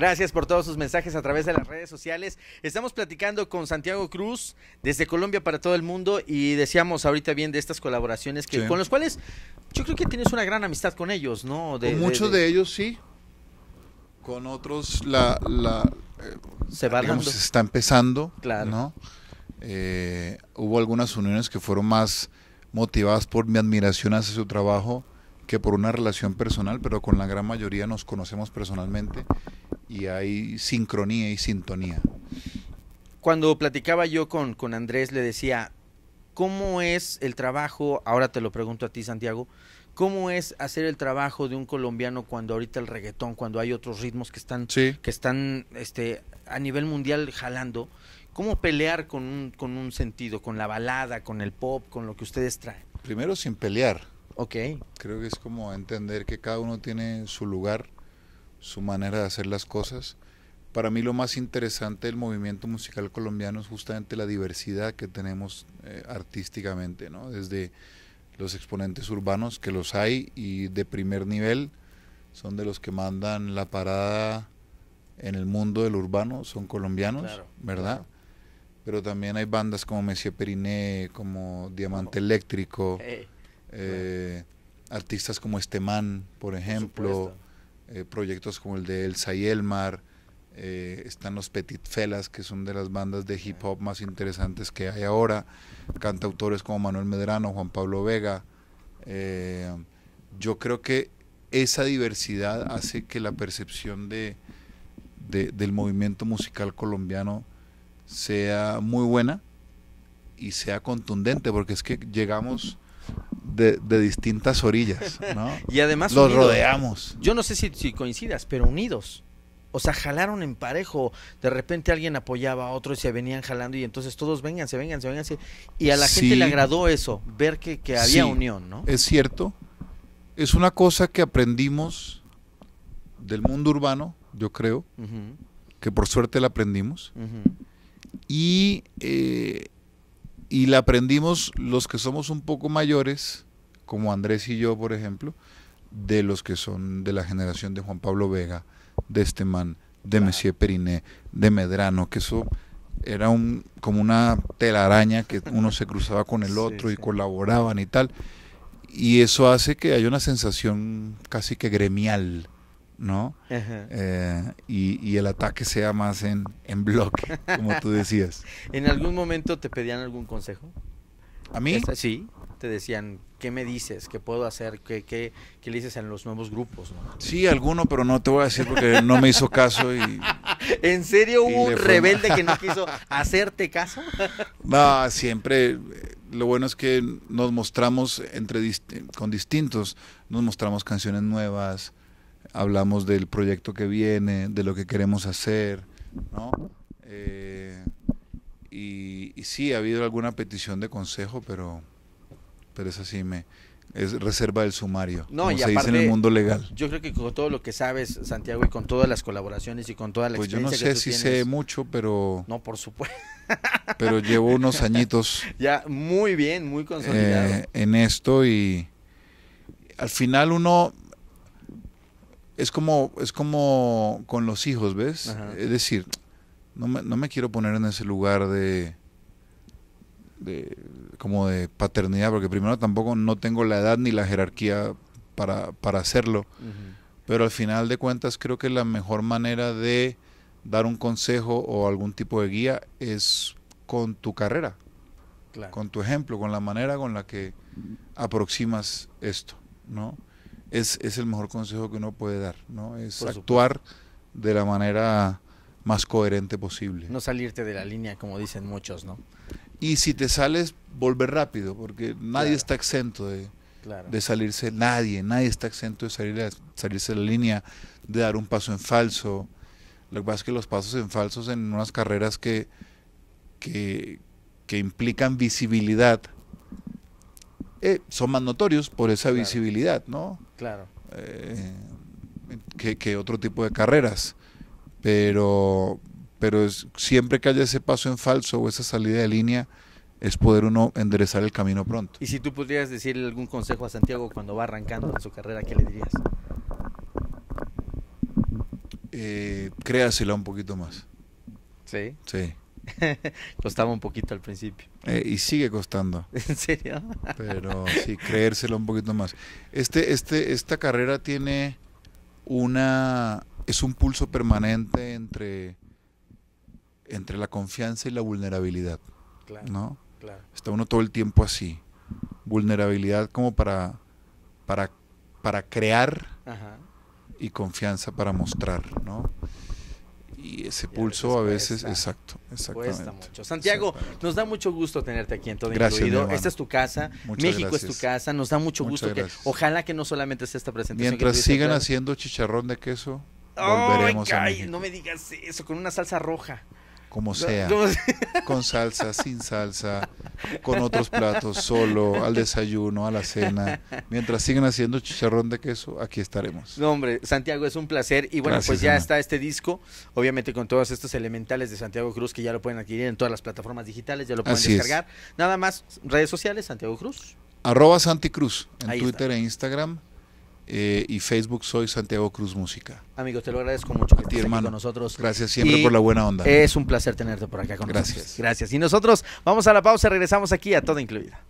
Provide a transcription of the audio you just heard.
Gracias por todos sus mensajes a través de las redes sociales. Estamos platicando con Santiago Cruz desde Colombia para todo el mundo y decíamos ahorita bien de estas colaboraciones que, con los cuales yo creo que tienes una gran amistad con ellos, ¿no? De, con muchos de, ellos sí. Con otros la, eh, se va Se está empezando, claro. Eh, hubo algunas uniones que fueron más motivadas por mi admiración hacia su trabajo que por una relación personal, pero con la gran mayoría nos conocemos personalmente y hay sincronía y sintonía. Cuando platicaba yo con, Andrés, le decía, ¿cómo es el trabajo? Ahora te lo pregunto a ti, Santiago. ¿Cómo es hacer el trabajo de un colombiano cuando ahorita el reggaetón, cuando hay otros ritmos que están, que están este, a nivel mundial jalando? ¿Cómo pelear con un, con un sentido, con la balada, con el pop, con lo que ustedes traen? Primero sin pelear. Ok. Creo que es como entender que cada uno tiene su lugar su manera de hacer las cosas. Para mí lo más interesante del movimiento musical colombiano es justamente la diversidad que tenemos eh, artísticamente, ¿no? desde los exponentes urbanos, que los hay y de primer nivel, son de los que mandan la parada en el mundo del urbano, son colombianos, ¿verdad? Pero también hay bandas como Messier Periné, como Diamante Eléctrico, eh, artistas como esteman por ejemplo. Eh, proyectos como el de Elsa y Elmar, eh, están los Petit Felas, que son de las bandas de hip hop más interesantes que hay ahora, cantautores como Manuel Medrano, Juan Pablo Vega. Eh, yo creo que esa diversidad hace que la percepción de, del movimiento musical colombiano sea muy buena y sea contundente, porque es que llegamos de, distintas orillas, ¿no? y además los rodeamos. Yo no sé si, si coincidas, pero unidos. O sea, jalaron en parejo. De repente alguien apoyaba a otro y se venían jalando y entonces todos vénganse, se vénganse. Y a la gente le agradó eso, ver que, había unión, ¿no? Es cierto. Es una cosa que aprendimos del mundo urbano, yo creo, que por suerte la aprendimos. Y eh, y la aprendimos los que somos un poco mayores, como Andrés y yo, por ejemplo, de los que son de la generación de Juan Pablo Vega, de este man, de Monsieur Messier Periné, de Medrano, que eso era un, como una telaraña que uno se cruzaba con el otro y colaboraban y tal. Y eso hace que haya una sensación casi que gremial ¿no? Eh, y, el ataque sea más en, en bloque, como tú decías. ¿En algún momento te pedían algún consejo? ¿A mí? Sí, te decían, ¿qué me dices? ¿Qué puedo hacer? ¿Qué, qué, qué le dices en los nuevos grupos? Sí, alguno, pero no te voy a decir porque no me hizo caso y... ¿En serio hubo un rebelde que no quiso hacerte caso? no, siempre... Eh, lo bueno es que nos mostramos entre con distintos, nos mostramos canciones nuevas, hablamos del proyecto que viene, de lo que queremos hacer, ¿no? Eh, y, sí, ha habido alguna petición de consejo, pero, pero es así, me, es reserva del sumario, no, como y se en el mundo legal. Yo creo que con todo lo que sabes, Santiago, y con todas las colaboraciones y con toda la pues experiencia Pues yo no sé si sé mucho, pero... No, por supuesto. pero llevo unos añitos... ya, muy bien, muy consolidado. Eh, en esto y al final uno es como, es como con los hijos, ¿ves? Es decir, no me, no me, quiero poner en ese lugar de, como de paternidad, porque primero tampoco no tengo la edad ni la jerarquía para, hacerlo. Pero al final de cuentas creo que la mejor manera de dar un consejo o algún tipo de guía es con tu carrera, con tu ejemplo, con la manera con la que aproximas esto, ¿no? es, el mejor consejo que uno puede dar, ¿no? Es actuar de la manera más coherente posible. No salirte de la línea, como dicen muchos, ¿no? Y si te sales, volver rápido, porque nadie está exento de, salirse, nadie, nadie está exento de salirse de la línea, de dar un paso en falso. Lo que pasa es que los pasos en falsos en unas carreras que, que, implican visibilidad eh, son más notorios por esa visibilidad, ¿no? Claro. Eh, que, otro tipo de carreras. Pero, pero es, siempre que haya ese paso en falso o esa salida de línea, es poder uno enderezar el camino pronto. Y si tú pudieras decirle algún consejo a Santiago cuando va arrancando en su carrera, ¿qué le dirías? Eh, créasela un poquito más. Sí. Sí. Costaba un poquito al principio. Eh, y sigue costando. ¿En serio? Pero sí, creérselo un poquito más. Este, este, esta carrera tiene una. es un pulso permanente entre, entre la confianza y la vulnerabilidad. ¿no? Está uno todo el tiempo así. Vulnerabilidad como para. para, para crear y confianza para mostrar, ¿no? Y ese pulso a veces, exacto, exactamente. Mucho. Santiago, nos da mucho gusto tenerte aquí en todo incluido. Esta es tu casa, México es tu casa, nos da mucho gusto ojalá que no solamente sea esta presentación. Mientras sigan haciendo chicharrón de queso, volveremos no me digas eso con una salsa roja como sea, con salsa, sin salsa, con otros platos, solo, al desayuno, a la cena. Mientras sigan haciendo chicharrón de queso, aquí estaremos. No, hombre, Santiago, es un placer. Y bueno, pues ya está este disco, obviamente con todos estos elementales de Santiago Cruz que ya lo pueden adquirir en todas las plataformas digitales, ya lo pueden descargar. Nada más, redes sociales, Santiago Cruz. Arroba Santi Cruz en Twitter e Instagram. Eh, y Facebook soy Santiago Cruz Música. Amigos, te lo agradezco mucho que estés aquí hermano. con nosotros. Gracias siempre por la buena onda. Es un placer tenerte por acá con Gracias. nosotros. Gracias. Y nosotros vamos a la pausa, regresamos aquí a Todo incluida.